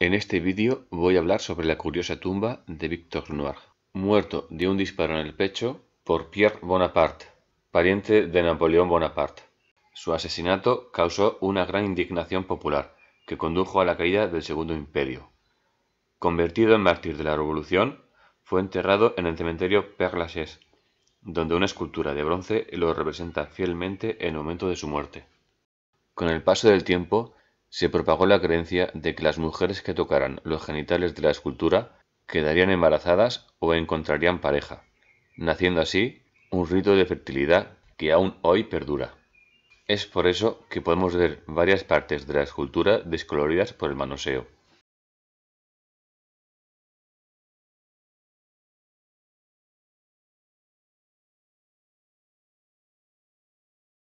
En este vídeo voy a hablar sobre la curiosa tumba de Victor Noir, muerto de un disparo en el pecho por Pierre Bonaparte, pariente de Napoleón Bonaparte. Su asesinato causó una gran indignación popular, que condujo a la caída del Segundo Imperio. Convertido en mártir de la Revolución, fue enterrado en el cementerio Père Lachaise, donde una escultura de bronce lo representa fielmente en el momento de su muerte. Con el paso del tiempo, se propagó la creencia de que las mujeres que tocaran los genitales de la escultura quedarían embarazadas o encontrarían pareja, naciendo así un rito de fertilidad que aún hoy perdura. Es por eso que podemos ver varias partes de la escultura descoloridas por el manoseo.